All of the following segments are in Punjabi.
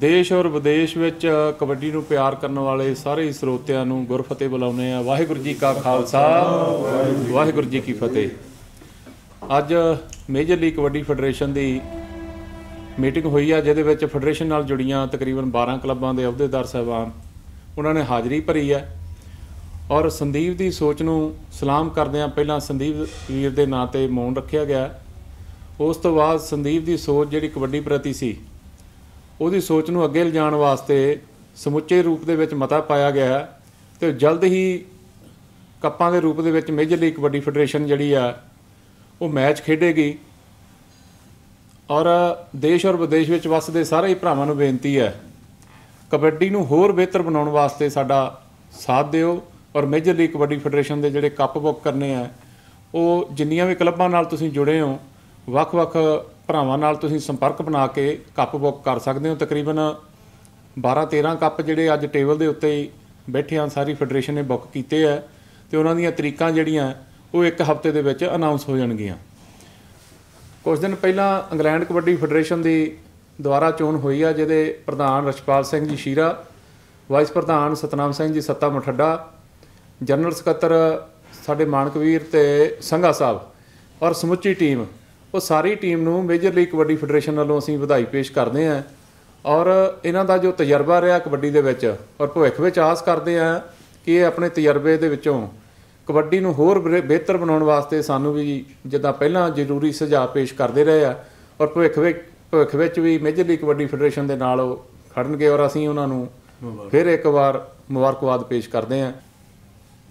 ਦੇਸ਼ ਔਰ ਵਿਦੇਸ਼ ਵਿੱਚ ਕਬੱਡੀ ਨੂੰ ਪਿਆਰ ਕਰਨ ਵਾਲੇ ਸਾਰੇ ਸਰੋਤਿਆਂ ਨੂੰ ਗੁਰਫਤਿਹ ਬੁਲਾਉਨੇ ਆ ਵਾਹਿਗੁਰੂ ਜੀ ਕਾ ਖਾਲਸਾ ਵਾਹਿਗੁਰੂ ਜੀ ਕੀ ਫਤਿਹ ਅੱਜ ਮੇਜਰ ਲੀਗ ਕਬੱਡੀ ਫੈਡਰੇਸ਼ਨ ਦੀ ਮੀਟਿੰਗ ਹੋਈ ਆ ਜਿਹਦੇ ਵਿੱਚ ਫੈਡਰੇਸ਼ਨ ਨਾਲ ਜੁੜੀਆਂ ਤਕਰੀਬਨ 12 ਕਲੱਬਾਂ ਦੇ ਅਹੁਦੇਦਾਰ ਸਹਿਬਾਨ ਉਹਨਾਂ ਨੇ ਹਾਜ਼ਰੀ ਭਰੀ ਹੈ ਔਰ ਸੰਦੀਪ ਦੀ ਸੋਚ ਨੂੰ ਸਲਾਮ ਕਰਦੇ ਆ ਪਹਿਲਾਂ ਸੰਦੀਪ ਵੀਰ ਦੇ ਨਾਂ ਤੇ ਮੌਨ ਰੱਖਿਆ ਗਿਆ ਉਸ ਤੋਂ ਬਾਅਦ ਸੰਦੀਪ ਦੀ ਸੋਚ ਜਿਹੜੀ ਕਬੱਡੀ ਪ੍ਰਤੀ ਸੀ ਉਹਦੀ ਸੋਚ ਨੂੰ ਅੱਗੇ ਲਿਜਾਣ ਵਾਸਤੇ ਸਮੁੱਚੇ ਰੂਪ ਦੇ ਵਿੱਚ ਮਤਾ ਪਾਇਆ ਗਿਆ ਹੈ ਤੇ ਜਲਦ ਹੀ ਕੱਪਾਂ ਦੇ ਰੂਪ ਦੇ ਵਿੱਚ ਮੇਜਰ ਲੀਗ ਕਬੱਡੀ ਫੈਡਰੇਸ਼ਨ ਜਿਹੜੀ ਆ ਉਹ ਮੈਚ ਖੇਡੇਗੀ ਔਰ ਦੇਸ਼ ਔਰ ਵਿਦੇਸ਼ ਵਿੱਚ ਵੱਸਦੇ ਸਾਰੇ ਹੀ ਭਰਾਵਾਂ ਨੂੰ ਬੇਨਤੀ ਹੈ ਕਬੱਡੀ ਨੂੰ ਹੋਰ ਬਿਹਤਰ ਬਣਾਉਣ ਵਾਸਤੇ ਸਾਡਾ ਸਾਥ ਦਿਓ ਔਰ ਮੇਜਰ ਲੀਗ ਕਬੱਡੀ ਫੈਡਰੇਸ਼ਨ ਦੇ ਜਿਹੜੇ ਕੱਪ ਬੁੱਕ ਕਰਨੇ ਆ ਉਹ ਜਿੰਨੀਆਂ ਵੀ ਕਲੱਬਾਂ ਨਾਲ ਤੁਸੀਂ ਜੁੜੇ ਹੋ ਵੱਖ-ਵੱਖ ਭਰਾਵਾਂ ਨਾਲ ਤੁਸੀਂ ਸੰਪਰਕ ਬਣਾ ਕੇ ਕੱਪ ਬੁੱਕ ਕਰ ਸਕਦੇ ਹੋ ਤਕਰੀਬਨ 12-13 ਕੱਪ ਜਿਹੜੇ ਅੱਜ ਟੇਬਲ ਦੇ ਉੱਤੇ ਹੀ ਬੈਠੇ ਆ ਸਾਰੀ ਫੈਡਰੇਸ਼ਨ ਨੇ ਬੁੱਕ ਕੀਤੇ ਆ ਤੇ ਉਹਨਾਂ ਦੀਆਂ ਤਰੀਕਾਂ ਜਿਹੜੀਆਂ ਉਹ ਇੱਕ ਹਫ਼ਤੇ ਦੇ ਵਿੱਚ ਅਨਾਉਂਸ ਹੋ ਜਾਣਗੀਆਂ ਕੁਝ ਦਿਨ ਪਹਿਲਾਂ ਇੰਗਲੈਂਡ ਕਬੱਡੀ ਫੈਡਰੇਸ਼ਨ ਦੀ ਦੁਆਰਾ ਚੋਣ ਹੋਈ ਆ ਜਿਹਦੇ ਪ੍ਰਧਾਨ ਰਛਪਾਲ ਸਿੰਘ ਜੀ ਸ਼ੀਰਾ ਵਾਈਸ ਪ੍ਰਧਾਨ ਸਤਨਾਮ ਸਿੰਘ ਜੀ ਸੱਤਾ ਮਠੱਡਾ ਜਨਰਲ ਸਕੱਤਰ ਸਾਡੇ ਮਾਨਕਵੀਰ ਤੇ ਸੰਘਾ ਸਾਹਿਬ ਔਰ ਸਮੁੱਚੀ ਟੀਮ ਉਹ ਸਾਰੀ ਟੀਮ ਨੂੰ ਮੇਜਰ ਲੀਗ ਕਬੱਡੀ ਫੈਡਰੇਸ਼ਨ ਵੱਲੋਂ ਅਸੀਂ ਵਧਾਈ ਪੇਸ਼ ਕਰਦੇ ਹਾਂ ਔਰ ਇਹਨਾਂ ਦਾ ਜੋ ਤਜਰਬਾ ਰਿਹਾ ਕਬੱਡੀ ਦੇ ਵਿੱਚ ਔਰ ਭਵਿੱਖ ਵਿੱਚ ਆਸ ਕਰਦੇ ਹਾਂ ਕਿ ਇਹ ਆਪਣੇ ਤਜਰਬੇ ਦੇ ਵਿੱਚੋਂ ਕਬੱਡੀ ਨੂੰ ਹੋਰ ਬਿਹਤਰ ਬਣਾਉਣ ਵਾਸਤੇ ਸਾਨੂੰ ਵੀ ਜਿੱਦਾਂ ਪਹਿਲਾਂ ਜ਼ਰੂਰੀ ਸੁਝਾਅ ਪੇਸ਼ ਕਰਦੇ ਰਹੇ ਆ ਔਰ ਭਵਿੱਖ ਵਿੱਚ ਭਵਿੱਖ ਵਿੱਚ ਵੀ ਮੇਜਰ ਲੀਗ ਕਬੱਡੀ ਫੈਡਰੇਸ਼ਨ ਦੇ ਨਾਲ ਉਹ ਖੜਨਗੇ ਔਰ ਅਸੀਂ ਉਹਨਾਂ ਨੂੰ ਫਿਰ ਇੱਕ ਵਾਰ ਮੁਬਾਰਕਬਾਦ ਪੇਸ਼ ਕਰਦੇ ਆਂ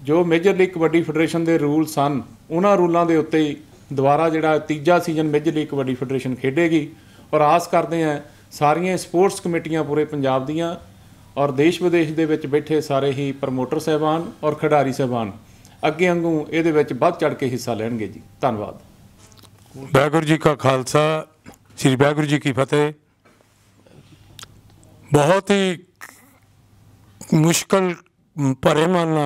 ਜੋ ਮੇਜਰ ਲੀਗ ਕਬੱਡੀ ਫੈਡਰੇਸ਼ਨ ਦੇ ਰੂਲ ਸਨ ਉਹਨਾਂ ਰੂਲਾਂ ਦੇ ਉੱਤੇ ਹੀ ਦੁਬਾਰਾ ਜਿਹੜਾ ਤੀਜਾ season major league Kabaddi federation ਖੇਡੇਗੀ ਔਰ ਆਸ ਕਰਦੇ ਹਾਂ ਸਾਰੀਆਂ ਸਪੋਰਟਸ ਕਮੇਟੀਆਂ ਪੂਰੇ ਪੰਜਾਬ ਦੀਆਂ ਔਰ ਦੇਸ਼ ਵਿਦੇਸ਼ ਦੇ ਵਿੱਚ ਬੈਠੇ ਸਾਰੇ ਹੀ ਪ੍ਰਮੋਟਰ ਸਹਿਬਾਨ ਔਰ ਖਿਡਾਰੀ ਸਹਿਬਾਨ ਅੱਗੇ ਅੰਗੂ ਇਹਦੇ ਵਿੱਚ ਵੱਧ ਚੜ ਕੇ ਹਿੱਸਾ ਲੈਣਗੇ ਜੀ ਧੰਨਵਾਦ ਬੈਗੁਰ ਜੀ ਦਾ ਖਾਲਸਾ ਸ੍ਰੀ ਬੈਗੁਰ ਜੀ ਕੀ ਫਤਿਹ ਬਹੁਤ ਹੀ ਮੁਸ਼ਕਲ ਪਰੇਮਾਨਾ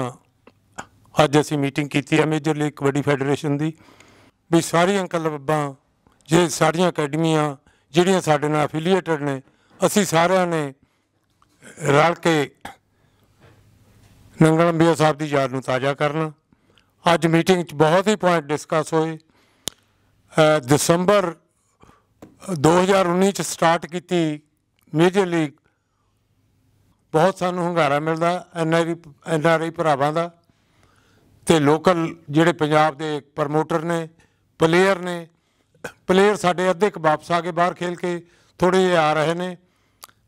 ਅੱਜ ਅਸੀਂ ਮੀਟਿੰਗ ਕੀਤੀ ਹੈ ਮੇਜਰ ਲੀਗ ਕਬੱਡੀ ਫੈਡਰੇਸ਼ਨ ਦੀ ਵੀ ਸਾਰੀਆਂ ਕਲਬਾਂ ਜੇ ਸਾਡੀਆਂ ਅਕੈਡਮੀਆਂ ਜਿਹੜੀਆਂ ਸਾਡੇ ਨਾਲ ਅਫੀਲੀਏਟਡ ਨੇ ਅਸੀਂ ਸਾਰਿਆਂ ਨੇ ਰਲ ਕੇ ਨੰਗਲੰਬੀਆ ਸਾਹਿਬ ਦੀ ਯਾਦ ਨੂੰ ਤਾਜ਼ਾ ਕਰਨਾ ਅੱਜ ਮੀਟਿੰਗ 'ਚ ਬਹੁਤ ਹੀ ਪੁਆਇੰਟ ਡਿਸਕਸ ਹੋਏ ਦਸੰਬਰ 2019 'ਚ ਸਟਾਰਟ ਕੀਤੀ ਮੇਜਰ ਲੀਗ ਬਹੁਤ ਸਾਨੂੰ ਹੰਗਾਰਾ ਮਿਲਦਾ ਐਨਆਰਆਈ ਐਨਆਰਆਈ ਭਰਾਵਾਂ ਦਾ ਤੇ ਲੋਕਲ ਜਿਹੜੇ ਪੰਜਾਬ ਦੇ ਪ੍ਰਮੋਟਰ ਨੇ ਪਲੇਅਰ ਨੇ ਪਲੇਅਰ ਸਾਡੇ ਅੱਧੇ ਕ ਵਾਪਸ ਆ ਕੇ ਬਾਹਰ ਖੇਲ ਕੇ ਥੋੜੇ ਜਿਹਾ ਆ ਰਹੇ ਨੇ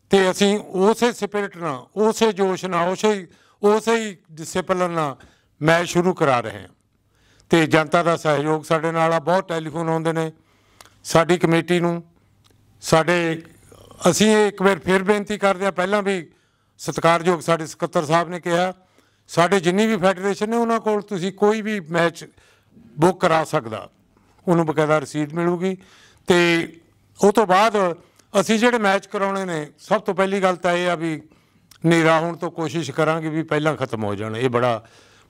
ਤੇ ਅਸੀਂ ਉਸੇ ਸਪਿਰਿਟ ਨਾਲ ਉਸੇ ਜੋਸ਼ ਨਾਲ ਉਸੇ ਉਸੇ ਹੀ ਡਿਸਪਲਨ ਨਾਲ ਮੈਚ ਸ਼ੁਰੂ ਕਰਾ ਰਹੇ ਹਾਂ ਤੇ ਜਨਤਾ ਦਾ ਸਹਿਯੋਗ ਸਾਡੇ ਨਾਲ ਆ ਬਹੁਤ ਟੈਲੀਫੋਨ ਆਉਂਦੇ ਨੇ ਸਾਡੀ ਕਮੇਟੀ ਨੂੰ ਸਾਡੇ ਅਸੀਂ ਇੱਕ ਵਾਰ ਫਿਰ ਬੇਨਤੀ ਕਰਦੇ ਆ ਪਹਿਲਾਂ ਵੀ ਸਤਿਕਾਰਯੋਗ ਸਾਡੇ ਸਕੱਤਰ ਸਾਹਿਬ ਨੇ ਕਿਹਾ ਸਾਡੇ ਜਿੰਨੀ ਵੀ ਫੈਡਰੇਸ਼ਨ ਨੇ ਉਹਨਾਂ ਕੋਲ ਤੁਸੀਂ ਕੋਈ ਵੀ ਮੈਚ ਬੁੱਕ ਕਰਾ ਸਕਦਾ ਉਹਨੂੰ ਬਕਾਇਦਾ ਰਸੀਦ ਮਿਲੂਗੀ ਤੇ ਉਹ ਤੋਂ ਬਾਅਦ ਅਸੀਂ ਜਿਹੜੇ ਮੈਚ ਕਰਾਉਣੇ ਨੇ ਸਭ ਤੋਂ ਪਹਿਲੀ ਗੱਲ ਤਾਂ ਇਹ ਆ ਵੀ ਨੇਰਾ ਹੋਣ ਤੋਂ ਕੋਸ਼ਿਸ਼ ਕਰਾਂਗੇ ਵੀ ਪਹਿਲਾਂ ਖਤਮ ਹੋ ਜਾਣ ਇਹ ਬੜਾ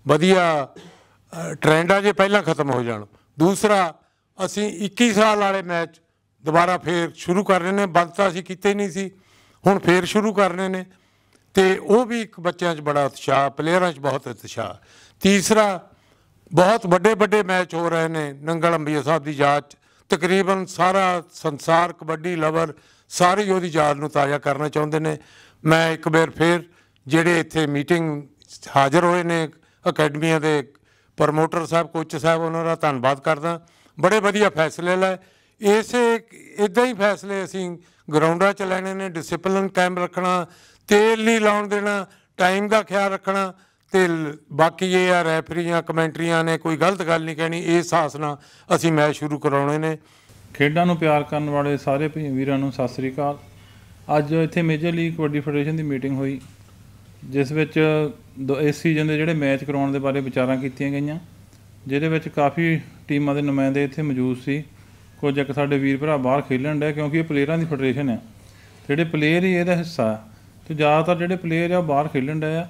ਵਧੀਆ ਟ੍ਰੈਂਡ ਆ ਜੇ ਪਹਿਲਾਂ ਖਤਮ ਹੋ ਜਾਣ ਦੂਸਰਾ ਅਸੀਂ 21 ਸਾਲ ਵਾਲੇ ਮੈਚ ਦੁਬਾਰਾ ਫੇਰ ਸ਼ੁਰੂ ਕਰ ਰਹੇ ਨੇ ਬੰਦ ਤਾਂ ਅਸੀਂ ਕੀਤੇ ਨਹੀਂ ਸੀ ਹੁਣ ਫੇਰ ਸ਼ੁਰੂ ਕਰਨੇ ਨੇ ਤੇ ਉਹ ਵੀ ਇੱਕ ਬੱਚਿਆਂ 'ਚ ਬੜਾ ਉਤਸ਼ਾਹ ਪਲੇਅਰਾਂ 'ਚ ਬਹੁਤ ਉਤਸ਼ਾਹ ਤੀਸਰਾ ਬਹੁਤ ਵੱਡੇ ਵੱਡੇ ਮੈਚ ਹੋ ਰਹੇ ਨੇ ਨੰਗਲ ਅੰਬੀਆ ਸਾਹਿਬ ਦੀ ਯਾਦ ਚ ਤਕਰੀਬਨ ਸਾਰਾ ਸੰਸਾਰ ਕਬੱਡੀ ਲਵਰ ਸਾਰੇ ਉਹਦੀ ਯਾਦ ਨੂੰ ਤਾਜ਼ਾ ਕਰਨਾ ਚਾਹੁੰਦੇ ਨੇ ਮੈਂ ਇੱਕ ਵਾਰ ਫੇਰ ਜਿਹੜੇ ਇੱਥੇ ਮੀਟਿੰਗ ਹਾਜ਼ਰ ਹੋਏ ਨੇ ਅਕੈਡਮੀਆਂ ਦੇ ਪ੍ਰਮੋਟਰ ਸਾਹਿਬ ਕੋਚ ਸਾਹਿਬ ਉਹਨਾਂ ਦਾ ਧੰਨਵਾਦ ਕਰਦਾ ਬੜੇ ਵਧੀਆ ਫੈਸਲੇ ਲੈ ਇਸੇ ਇਦਾਂ ਹੀ ਫੈਸਲੇ ਅਸੀਂ ਗਰਾਊਂਡਾਂ 'ਚ ਲੈਣੇ ਨੇ ਡਿਸਪਲਿਨ ਕਾਇਮ ਰੱਖਣਾ ਤੇਲ ਨਹੀਂ ਲਾਉਣ ਦੇਣਾ ਟਾਈਮ ਦਾ ਖਿਆਲ ਰੱਖਣਾ ਤੇ ਬਾਕੀ ਇਹ ਆ ਰੈਫਰੀਆਂ ਕਮੈਂਟਰੀਆਂ ਨੇ ਕੋਈ ਗਲਤ ਗੱਲ ਨਹੀਂ ਕਹਿਣੀ ਇਹ ਸਾਸਨਾ ਅਸੀਂ ਮੈਚ ਸ਼ੁਰੂ ਕਰਾਉਣੇ ਨੇ ਖੇਡਾਂ ਨੂੰ ਪਿਆਰ ਕਰਨ ਵਾਲੇ ਸਾਰੇ ਵੀਰਾਂ ਨੂੰ ਸਤਿ ਸ੍ਰੀ ਅਕਾਲ ਅੱਜ ਇੱਥੇ ਮੇਜਰ ਲੀਗ ਕਬੱਡੀ ਫੈਡਰੇਸ਼ਨ ਦੀ ਮੀਟਿੰਗ ਹੋਈ ਜਿਸ ਵਿੱਚ ਇਸ ਸੀਜ਼ਨ ਦੇ ਜਿਹੜੇ ਮੈਚ ਕਰਾਉਣ ਦੇ ਬਾਰੇ ਵਿਚਾਰਾਂ ਕੀਤੀਆਂ ਗਈਆਂ ਜਿਹਦੇ ਵਿੱਚ ਕਾਫੀ ਟੀਮਾਂ ਦੇ ਨੁਮਾਇੰਦੇ ਇੱਥੇ ਮੌਜੂਦ ਸੀ ਕੁਝ ਇੱਕ ਸਾਡੇ ਵੀਰ ਭਰਾ ਬਾਹਰ ਖੇਲਣ ਡੇ ਕਿਉਂਕਿ ਇਹ ਪਲੇਅਰਾਂ ਦੀ ਫੈਡਰੇਸ਼ਨ ਹੈ ਜਿਹੜੇ ਪਲੇਅਰ ਹੀ ਇਹਦਾ ਹਿੱਸਾ ਤੇ ਜ਼ਿਆਦਾਤਰ ਜਿਹੜੇ ਪਲੇਅਰ ਆ ਬਾਹਰ ਖੇਲਣ ਡੇ ਆ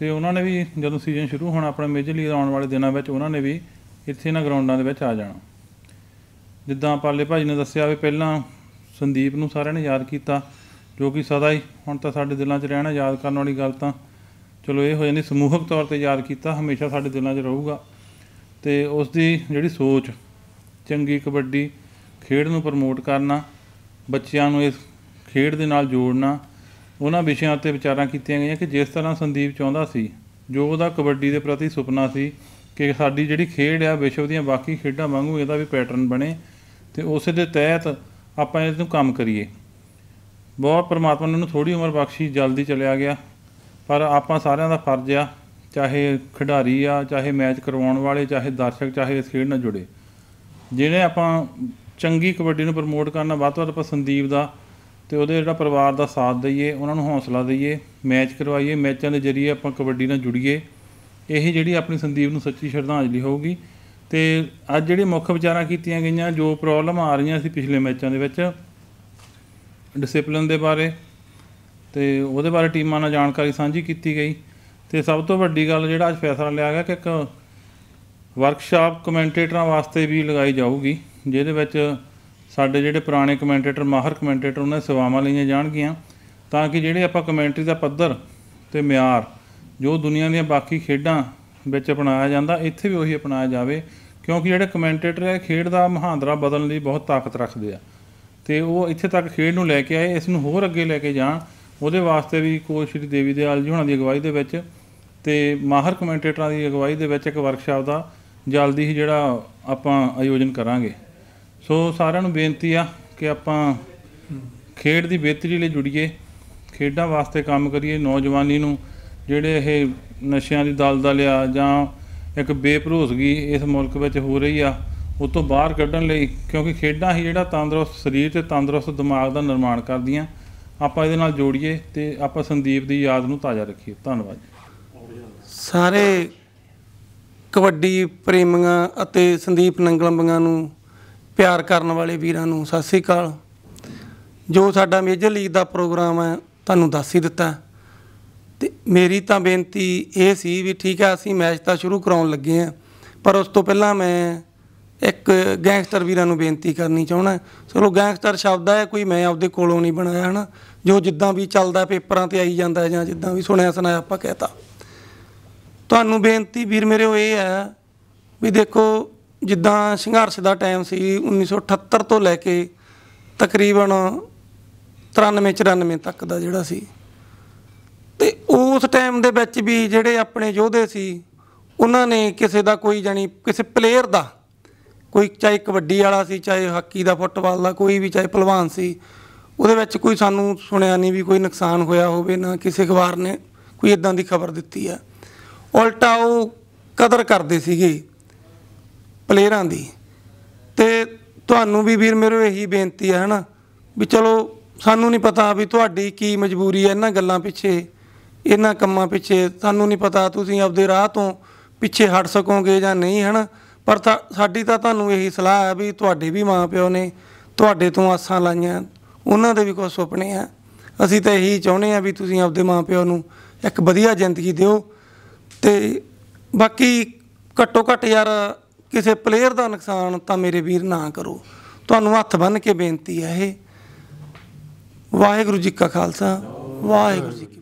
ਤੇ ਉਹਨਾਂ ਨੇ ਵੀ ਜਦੋਂ ਸੀਜ਼ਨ ਸ਼ੁਰੂ ਹੋਣਾ ਆਪਣੇ ਮੇਜਰ ਲੀਗ ਆਉਣ ਵਾਲੇ ਦਿਨਾਂ ਵਿੱਚ ਉਹਨਾਂ ਨੇ ਵੀ ਇੱਥੇ ਨਾ ਗਰਾਊਂਡਾਂ ਦੇ ਵਿੱਚ ਆ ਜਾਣਾ ਜਿੱਦਾਂ ਪਾਲੇ ਭਾਜੀ ਨੇ ਦੱਸਿਆ ਵੀ ਪਹਿਲਾਂ ਸੰਦੀਪ ਨੂੰ ਸਾਰਿਆਂ ਨੇ ਯਾਦ ਕੀਤਾ ਜੋ ਕਿ ਸਦਾ ਹੀ ਹੁਣ ਤਾਂ ਸਾਡੇ ਦਿਲਾਂ 'ਚ ਰਹਿਣਾ ਯਾਦ ਕਰਨ ਵਾਲੀ ਗੱਲ ਤਾਂ ਚਲੋ ਇਹ ਹੋ ਜਾਂਦੀ ਸਮੂਹਕ ਤੌਰ ਤੇ ਯਾਦ ਕੀਤਾ ਹਮੇਸ਼ਾ ਸਾਡੇ ਦਿਲਾਂ 'ਚ ਰਹੂਗਾ ਤੇ ਉਸ ਦੀ ਜਿਹੜੀ ਸੋਚ ਚੰਗੀ ਕਬੱਡੀ ਖੇਡ ਨੂੰ ਪ੍ਰਮੋਟ ਕਰਨਾ ਬੱਚਿਆਂ ਨੂੰ ਇਸ ਖੇਡ ਦੇ ਨਾਲ ਜੋੜਨਾ ਉਹਨਾਂ ਵਿਸ਼ਿਆਂ ਉੱਤੇ ਵਿਚਾਰਾਂ ਕੀਤੀਆਂ ਗਈਆਂ ਕਿ ਜਿਸ ਤਰ੍ਹਾਂ ਸੰਦੀਪ ਚਾਹੁੰਦਾ ਸੀ ਜੋ ਉਹਦਾ ਕਬੱਡੀ ਦੇ ਪ੍ਰਤੀ ਸੁਪਨਾ ਸੀ ਕਿ ਸਾਡੀ ਜਿਹੜੀ ਖੇਡ ਆ ਵਿਸ਼ਵ ਦੀਆਂ ਬਾਕੀ ਖੇਡਾਂ ਵਾਂਗੂ ਇਹਦਾ ਵੀ ਪੈਟਰਨ ਬਣੇ ਤੇ ਉਸੇ ਦੇ ਤਹਿਤ ਆਪਾਂ ਇਸ ਨੂੰ ਕੰਮ ਕਰੀਏ ਬਹੁਤ ਪਰਮਾਤਮਾ ਨੇ ਉਹਨੂੰ ਥੋੜੀ ਉਮਰ ਬਖਸ਼ੀ ਜਲਦੀ ਚਲਿਆ ਗਿਆ ਪਰ ਆਪਾਂ ਸਾਰਿਆਂ ਦਾ ਫਰਜ਼ ਆ ਚਾਹੇ ਖਿਡਾਰੀ ਆ ਚਾਹੇ ਮੈਚ ਕਰਵਾਉਣ ਵਾਲੇ ਚਾਹੇ ਦਰਸ਼ਕ ਚਾਹੇ ਇਸ ਖੇਡ ਨਾਲ ਜੁੜੇ ਜਿਹੜੇ ਆਪਾਂ ਚੰਗੀ ਕਬੱਡੀ ਨੂੰ ਪ੍ਰਮੋਟ ਕਰਨਾ ਵੱਧ ਤੋਂ ਵੱਧ ਆਪਾਂ ਸੰਦੀਪ ਦਾ ਤੇ ਉਹਦੇ ਜਿਹੜਾ ਪਰਿਵਾਰ ਦਾ ਸਾਥ ਦਈਏ ਉਹਨਾਂ ਨੂੰ ਹੌਸਲਾ ਦਈਏ ਮੈਚ ਕਰਵਾਈਏ ਮੈਚਾਂ ਦੇ ਜ਼ਰੀਏ ਆਪਾਂ ਕਬੱਡੀ ਨਾਲ ਜੁੜੀਏ ਇਹ ਜਿਹੜੀ ਆਪਣੀ ਸੰਦੀਪ ਨੂੰ ਸੱਚੀ ਸ਼ਰਧਾਂਜਲੀ ਹੋਊਗੀ ਤੇ ਅੱਜ ਜਿਹੜੇ ਮੁੱਖ ਵਿਚਾਰਾਂ ਕੀਤੀਆਂ ਗਈਆਂ ਜੋ ਪ੍ਰੋਬਲਮ ਆ ਰਹੀਆਂ ਸੀ ਪਿਛਲੇ ਮੈਚਾਂ ਦੇ ਵਿੱਚ ਡਿਸਪਲਿਨ ਦੇ ਬਾਰੇ ਤੇ ਉਹਦੇ ਬਾਰੇ ਟੀਮਾਂ ਨਾਲ ਜਾਣਕਾਰੀ ਸਾਂਝੀ ਕੀਤੀ ਗਈ ਤੇ ਸਭ ਤੋਂ ਵੱਡੀ ਗੱਲ ਜਿਹੜਾ ਅੱਜ ਫੈਸਲਾ ਲਿਆ ਗਿਆ ਕਿ ਇੱਕ ਵਰਕਸ਼ਾਪ ਕਮੈਂਟੇਟਰਾਂ ਵਾਸਤੇ ਵੀ ਲਗਾਈ ਜਾਊਗੀ ਜਿਹਦੇ ਵਿੱਚ ਸਾਡੇ ਜਿਹੜੇ ਪੁਰਾਣੇ ਕਮੈਂਟੇਟਰ ਮਾਹਰ ਕਮੈਂਟੇਟਰ ਉਹਨਾਂ ਸੇਵਾਵਾਂ ਲਈਆਂ ਜਾਣਗੀਆਂ ਤਾਂ ਕਿ ਜਿਹੜੇ ਆਪਾਂ ਕਮੈਂਟਰੀ ਦਾ ਪੱਧਰ ਤੇ ਮਿਆਰ ਜੋ ਦੁਨੀਆ ਦੀਆਂ ਬਾਕੀ ਖੇਡਾਂ ਵਿੱਚ ਅਪਣਾਇਆ ਜਾਂਦਾ ਇੱਥੇ ਵੀ ਉਹੀ ਅਪਣਾਇਆ ਜਾਵੇ ਕਿਉਂਕਿ ਜਿਹੜੇ ਕਮੈਂਟੇਟਰ ਹੈ ਖੇਡ ਦਾ ਮਹਾਂਦਰਾ ਬਦਲਣ ਲਈ ਬਹੁਤ ਤਾਕਤ ਰੱਖਦੇ ਆ ਤੇ ਉਹ ਇੱਥੇ ਤੱਕ ਖੇਡ ਨੂੰ ਲੈ ਕੇ ਆਏ ਇਸ ਨੂੰ ਹੋਰ ਅੱਗੇ ਲੈ ਕੇ ਜਾਣ ਉਹਦੇ ਵਾਸਤੇ ਵੀ ਕੋਚ ਸ਼੍ਰੀ ਦੇਵੀ ਦਿਆਲ ਜੀ ਹੁਣਾਂ ਦੀ ਅਗਵਾਈ ਦੇ ਵਿੱਚ ਤੇ ਮਾਹਰ ਕਮੈਂਟੇਟਰਾਂ ਦੀ ਅਗਵਾਈ ਦੇ ਵਿੱਚ ਇੱਕ ਵਰਕਸ਼ਾਪ ਦਾ ਜਲਦੀ ਹੀ ਜਿਹੜਾ ਆਪਾਂ ਆਯੋਜਨ ਕਰਾਂਗੇ ਸੋ ਸਾਰਿਆਂ ਨੂੰ ਬੇਨਤੀ ਆ ਕਿ ਆਪਾਂ ਖੇਡ ਦੀ ਬਿਹਤਰੀ ਲਈ ਜੁੜੀਏ ਖੇਡਾਂ ਵਾਸਤੇ ਕੰਮ ਕਰੀਏ ਨੌਜਵਾਨੀ ਨੂੰ ਜਿਹੜੇ ਇਹ ਨਸ਼ਿਆਂ ਦੀ ਦਲਦਲ ਆ ਜਾਂ ਇੱਕ ਬੇਭਰੋਸਗੀ ਇਸ ਮੁਲਕ ਵਿੱਚ ਹੋ ਰਹੀ ਆ ਉਹ ਤੋਂ ਬਾਹਰ ਕੱਢਣ ਲਈ ਕਿਉਂਕਿ ਖੇਡਾਂ ਹੀ ਜਿਹੜਾ ਤੰਦਰੁਸਤ ਸਰੀਰ ਤੇ ਤੰਦਰੁਸਤ ਦਿਮਾਗ ਦਾ ਨਿਰਮਾਣ ਕਰਦੀਆਂ ਆਪਾਂ ਇਹਦੇ ਨਾਲ ਜੋੜੀਏ ਤੇ ਆਪਾਂ ਸੰਦੀਪ ਦੀ ਯਾਦ ਨੂੰ ਤਾਜ਼ਾ ਰੱਖੀਏ ਧੰਨਵਾਦ ਸਾਰੇ ਕਬੱਡੀ ਪ੍ਰੇਮੀਆਂ ਅਤੇ ਸੰਦੀਪ ਨੰਗਲੰਬੀਆਂ ਨੂੰ ਪਿਆਰ ਕਰਨ ਵਾਲੇ ਵੀਰਾਂ ਨੂੰ ਸਤਿ ਸ੍ਰੀ ਅਕਾਲ ਜੋ ਸਾਡਾ ਮੇਜਰ ਲੀਗ ਦਾ ਪ੍ਰੋਗਰਾਮ ਹੈ ਤੁਹਾਨੂੰ ਦੱਸ ਹੀ ਦਿੱਤਾ ਤੇ ਮੇਰੀ ਤਾਂ ਬੇਨਤੀ ਇਹ ਸੀ ਵੀ ਠੀਕ ਹੈ ਅਸੀਂ ਮੈਚ ਤਾਂ ਸ਼ੁਰੂ ਕਰਾਉਣ ਲੱਗੇ ਆ ਪਰ ਉਸ ਤੋਂ ਪਹਿਲਾਂ ਮੈਂ ਇੱਕ ਗੈਂਗਸਟਰ ਵੀਰਾਂ ਨੂੰ ਬੇਨਤੀ ਕਰਨੀ ਚਾਹਣਾ ਚਲੋ ਗੈਂਗਸਟਰ ਸ਼ਬਦ ਹੈ ਕੋਈ ਮੈਂ ਆਪਦੇ ਕੋਲੋਂ ਨਹੀਂ ਬਣਾਇਆ ਹਨਾ ਜੋ ਜਿੱਦਾਂ ਵੀ ਚੱਲਦਾ ਪੇਪਰਾਂ ਤੇ ਆਈ ਜਾਂਦਾ ਜਾਂ ਜਿੱਦਾਂ ਵੀ ਸੁਣਿਆ ਸੁਣਾਇਆ ਆਪਾਂ ਕਹਤਾ ਤੁਹਾਨੂੰ ਬੇਨਤੀ ਵੀਰ ਮੇਰੇ ਉਹ ਇਹ ਹੈ ਵੀ ਦੇਖੋ ਜਿੱਦਾਂ ਸੰਘਰਸ਼ ਦਾ ਟਾਈਮ ਸੀ 1978 ਤੋਂ ਲੈ ਕੇ ਤਕਰੀਬਨ 93 94 ਤੱਕ ਦਾ ਜਿਹੜਾ ਸੀ ਤੇ ਉਸ ਟਾਈਮ ਦੇ ਵਿੱਚ ਵੀ ਜਿਹੜੇ ਆਪਣੇ ਯੋਧੇ ਸੀ ਉਹਨਾਂ ਨੇ ਕਿਸੇ ਦਾ ਕੋਈ ਜਾਨੀ ਕਿਸੇ ਪਲੇਅਰ ਦਾ ਕੋਈ ਚਾਹੇ ਕਬੱਡੀ ਵਾਲਾ ਸੀ ਚਾਹੇ ਹਾਕੀ ਦਾ ਫੁੱਟਬਾਲ ਦਾ ਕੋਈ ਵੀ ਚਾਹੇ ਪਹਿਲਵਾਨ ਸੀ ਉਹਦੇ ਵਿੱਚ ਕੋਈ ਸਾਨੂੰ ਸੁਣਿਆ ਨਹੀਂ ਵੀ ਕੋਈ ਨੁਕਸਾਨ ਹੋਇਆ ਹੋਵੇ ਨਾ ਕਿਸੇ ਅਖਬਾਰ ਨੇ ਕੋਈ ਇਦਾਂ ਦੀ ਖਬਰ ਦਿੱਤੀ ਆ ਉਲਟਾ ਉਹ ਕਦਰ ਕਰਦੇ ਸੀਗੇ ਪਲੇਅਰਾਂ ਦੀ ਤੇ ਤੁਹਾਨੂੰ ਵੀ ਵੀਰ ਮੇਰੇ ਇਹੀ ਬੇਨਤੀ ਹੈ ਹਨਾ ਵੀ ਚਲੋ ਸਾਨੂੰ ਨਹੀਂ ਪਤਾ ਵੀ ਤੁਹਾਡੀ ਕੀ ਮਜਬੂਰੀ ਹੈ ਇਹਨਾਂ ਗੱਲਾਂ ਪਿੱਛੇ ਇਹਨਾਂ ਕੰਮਾਂ ਪਿੱਛੇ ਸਾਨੂੰ ਨਹੀਂ ਪਤਾ ਤੁਸੀਂ ਆਪਦੇ ਰਾਹ ਤੋਂ ਪਿੱਛੇ ਹਟ ਸਕੋਗੇ ਜਾਂ ਨਹੀਂ ਹਨਾ ਪਰ ਸਾਡੀ ਤਾਂ ਤੁਹਾਨੂੰ ਇਹੀ ਸਲਾਹ ਹੈ ਵੀ ਤੁਹਾਡੇ ਵੀ ਮਾਪਿਓ ਨੇ ਤੁਹਾਡੇ ਤੋਂ ਆਸਾਂ ਲਾਈਆਂ ਉਹਨਾਂ ਦੇ ਵੀ ਕੋਈ ਸੁਪਨੇ ਆ ਅਸੀਂ ਤਾਂ ਇਹੀ ਚਾਹੁੰਦੇ ਆ ਵੀ ਤੁਸੀਂ ਆਪਦੇ ਮਾਪਿਓ ਨੂੰ ਇੱਕ ਵਧੀਆ ਜ਼ਿੰਦਗੀ ਦਿਓ ਤੇ ਬਾਕੀ ਘੱਟੋ ਘੱਟ ਯਾਰ ਕਿਸੇ ਪਲੇਅਰ ਦਾ ਨੁਕਸਾਨ ਤਾਂ ਮੇਰੇ ਵੀਰ ਨਾ ਕਰੋ ਤੁਹਾਨੂੰ ਹੱਥ ਬੰਨ ਕੇ ਬੇਨਤੀ ਹੈ ਇਹ ਵਾਹਿਗੁਰੂ ਜੀ ਕਾ ਖਾਲਸਾ ਵਾਹਿਗੁਰੂ ਜੀ